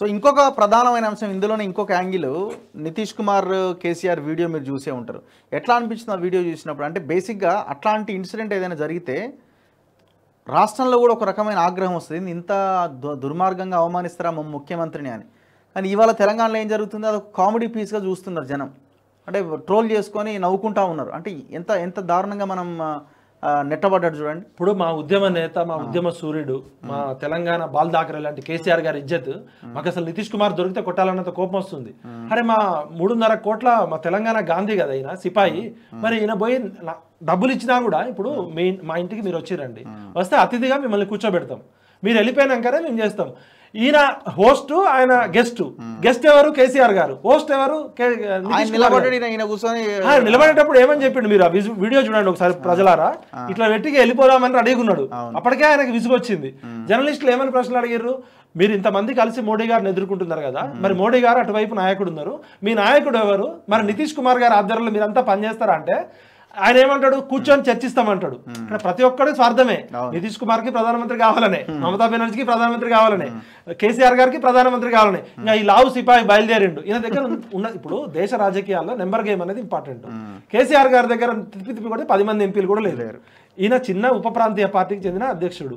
so ఇంకొక ప్రధానమైన అంశం ఇందులోనే ఇంకొక యాంగిల్ నితీష్ కుమార్ కేసీఆర్ వీడియో మీరు చూసే ఉంటారు ఎట్లా అనిపించింది ఆ వీడియో చూసినప్పుడు అంటే బేసిక్గా అట్లాంటి ఇన్సిడెంట్ ఏదైనా జరిగితే రాష్ట్రంలో కూడా ఒక రకమైన ఆగ్రహం వస్తుంది ఇంత దుర్మార్గంగా అవమానిస్తారా మా ముఖ్యమంత్రిని అని కానీ ఇవాళ తెలంగాణలో ఏం జరుగుతుందో ఒక కామెడీ పీస్గా చూస్తున్నారు జనం అంటే ట్రోల్ చేసుకొని నవ్వుకుంటా ఉన్నారు అంటే ఎంత ఎంత దారుణంగా మనం నెట్టబడ్డాడు చూడండి ఇప్పుడు మా ఉద్యమ నేత మా ఉద్యమ సూర్యుడు మా తెలంగాణ బాల్ దాకరే లాంటి కేసీఆర్ గారి ఇజ్జత్ మాకు అసలు నితీష్ కుమార్ దొరికితే కొట్టాలన్నంత కోపం వస్తుంది అరే మా మూడున్నర కోట్ల మా తెలంగాణ గాంధీ కదా ఈయన సిపాయి మరి ఈయన పోయి డబ్బులు ఇచ్చినా కూడా ఇప్పుడు మీ మా ఇంటికి మీరు వచ్చిరండి వస్తే అతిథిగా మిమ్మల్ని కూర్చోబెడతాం మీరు వెళ్ళిపోయినాకనే మేము చేస్తాం ఈయన హోస్ట్ ఆయన గెస్ట్ గెస్ట్ ఎవరు కేసీఆర్ గారు హోస్ట్ ఎవరు నిలబడేటప్పుడు ఏమని చెప్పిండు మీరు వీడియో చూడండి ఒకసారి ప్రజలారా ఇట్లా వెట్టికి వెళ్ళిపోదామని ఉన్నాడు అప్పటికే ఆయనకు విసుగొచ్చింది జర్నలిస్టులు ఏమని ప్రశ్నలు అడిగారు మీరు ఇంతమంది కలిసి మోడీ గారిని ఎదుర్కొంటున్నారు కదా మరి మోడీ గారు అటువైపు నాయకుడు ఉన్నారు మీ నాయకుడు ఎవరు మరి నితీష్ కుమార్ గారి ఆధ్వర్యంలో మీరంతా పనిచేస్తారా అంటే ఆయన ఏమంటాడు కూర్చొని చర్చిస్తామంటాడు అంటే ప్రతి ఒక్కడు స్వార్థమే నితీష్ కుమార్ కి ప్రధానమంత్రి కావాలనే మమతా బెనర్జీకి ప్రధానమంత్రి కావాలనే కేసీఆర్ గారికి ప్రధానమంత్రి కావాలనే ఇంకా ఈ లావు సిపాయి బయలుదేరిండు ఈయన దగ్గర ఉన్న ఇప్పుడు దేశ రాజకీయాల్లో నెంబర్ గేమ్ అనేది ఇంపార్టెంట్ కేసీఆర్ గారి దగ్గర తిప్పి తిప్పి కూడా పది మంది ఎంపీలు కూడా లేరు ఈయన చిన్న ఉప ప్రాంతీయ పార్టీకి చెందిన అధ్యక్షుడు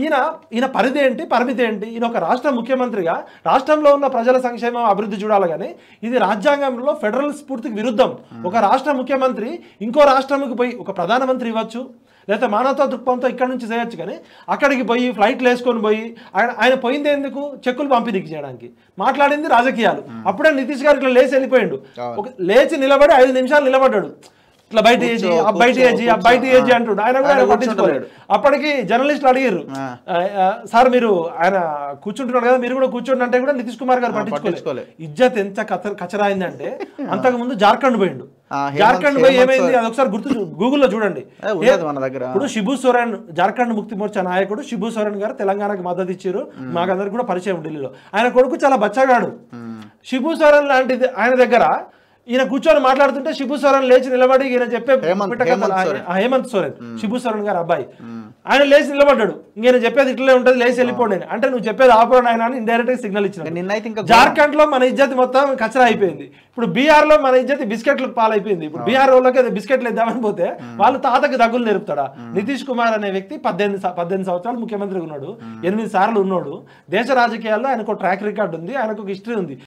ఈయన ఈయన పరిధి ఏంటి పరిమితి ఏంటి ఈయన ఒక రాష్ట్ర ముఖ్యమంత్రిగా రాష్ట్రంలో ఉన్న ప్రజల సంక్షేమం అభివృద్ధి చూడాలి కానీ ఇది రాజ్యాంగంలో ఫెడరల్ స్ఫూర్తికి విరుద్ధం ఒక రాష్ట్ర ముఖ్యమంత్రి ఇంకో రాష్ట్రంకి పోయి ఒక ప్రధానమంత్రి ఇవ్వచ్చు లేకపోతే మానవతా దృక్పథంతో ఇక్కడ నుంచి చేయొచ్చు కానీ అక్కడికి పోయి ఫ్లైట్లు వేసుకొని పోయి ఆయన ఆయన పోయింది ఎందుకు చెక్కులు పంపిణీకి చేయడానికి మాట్లాడింది రాజకీయాలు అప్పుడే నితీష్ గారు ఇట్లా లేచి వెళ్ళిపోయాడు లేచి నిలబడి ఐదు నిమిషాలు నిలబడ్డాడు ఇట్లా బయట బయట బయట అంటుడు ఆయన కూడా ఆయన పట్టించుకోలేడు అప్పటికి జర్నలిస్టులు అడిగారు సార్ మీరు ఆయన కూర్చుంటున్నారు కదా మీరు కూడా కూర్చోండి అంటే కూడా నితీష్ కుమార్ గారు పట్టించుకోలేదు ఇజ్జత్ ఎంత కచరాయిందంటే అంతకు ముందు జార్ఖండ్ పోయిండు జార్ఖండ్ పోయి ఏమైంది అది ఒకసారి గుర్తు గూగుల్లో చూడండి మన దగ్గర ఇప్పుడు శిబు సోరేన్ జార్ఖండ్ ముక్తి మోర్చా నాయకుడు శిబు సోరేన్ గారు తెలంగాణకు మద్దతు ఇచ్చారు మాకందరికి కూడా పరిచయం ఢిల్లీలో ఆయన కొడుకు చాలా బచ్చగాడు శిబు సోరేన్ లాంటిది ఆయన దగ్గర ఈయన కూర్చొని మాట్లాడుతుంటే శిబు సోరెన్ లేచి నిలబడి ఈయన చెప్పే హేమంత్ సోరెన్ శిబు సోరెన్ గారు అబ్బాయి ఆయన లేచి నిలబడ్డాడు ఈయన చెప్పేది ఇట్లే ఉంటుంది లేచి వెళ్ళిపోండి అంటే నువ్వు చెప్పేది ఆపడం ఆయన అని ఇండైరెక్ట్ సిగ్నల్ ఇచ్చిన జార్ఖండ్ లో మన ఇజ్జతి మొత్తం కచరా అయిపోయింది ఇప్పుడు బీహార్ లో మన ఇజ్జతి బిస్కెట్లు పాలైపోయింది ఇప్పుడు బీహార్ వాళ్ళకి బిస్కెట్లు ఇద్దామని పోతే వాళ్ళు తాతకి దగ్గులు నేర్పుతాడా నితీష్ కుమార్ అనే వ్యక్తి పద్దెనిమిది పద్దెనిమిది సంవత్సరాలు ముఖ్యమంత్రిగా ఉన్నాడు ఎనిమిది సార్లు ఉన్నాడు దేశ రాజకీయాల్లో ఆయనకు ట్రాక్ రికార్డు ఉంది ఆయనకు హిస్టరీ ఉంది